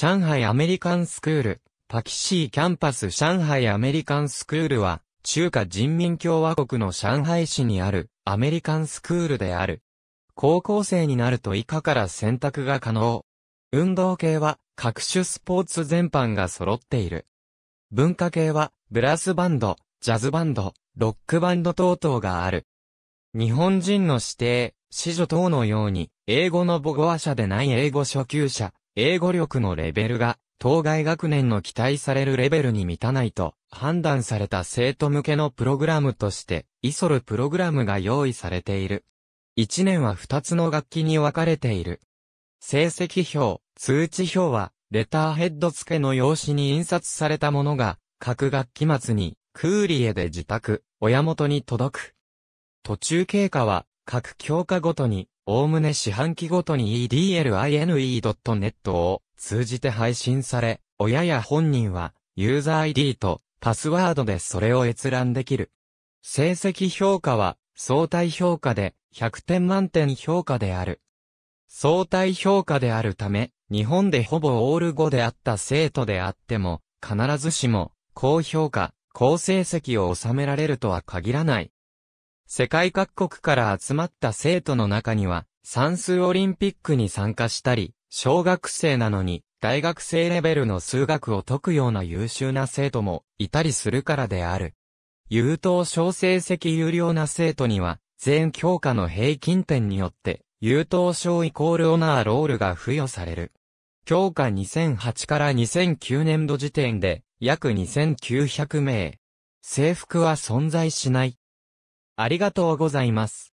上海アメリカンスクール、パキシーキャンパス上海アメリカンスクールは、中華人民共和国の上海市にあるアメリカンスクールである。高校生になると以下から選択が可能。運動系は各種スポーツ全般が揃っている。文化系はブラスバンド、ジャズバンド、ロックバンド等々がある。日本人の指定、子女等のように、英語の母語話者でない英語初級者、英語力のレベルが、当該学年の期待されるレベルに満たないと判断された生徒向けのプログラムとして、イソルプログラムが用意されている。1年は2つの楽器に分かれている。成績表、通知表は、レターヘッド付けの用紙に印刷されたものが、各学期末に、クーリエで自宅、親元に届く。途中経過は、各教科ごとに、おおむね四半期ごとに edline.net を通じて配信され、親や本人は、ユーザー ID とパスワードでそれを閲覧できる。成績評価は、相対評価で、100点満点評価である。相対評価であるため、日本でほぼオール5であった生徒であっても、必ずしも、高評価、高成績を収められるとは限らない。世界各国から集まった生徒の中には、算数オリンピックに参加したり、小学生なのに、大学生レベルの数学を解くような優秀な生徒もいたりするからである。優等小成績有料な生徒には、全教科の平均点によって、優等賞イコールオナーロールが付与される。教科2008から2009年度時点で、約2900名。制服は存在しない。ありがとうございます。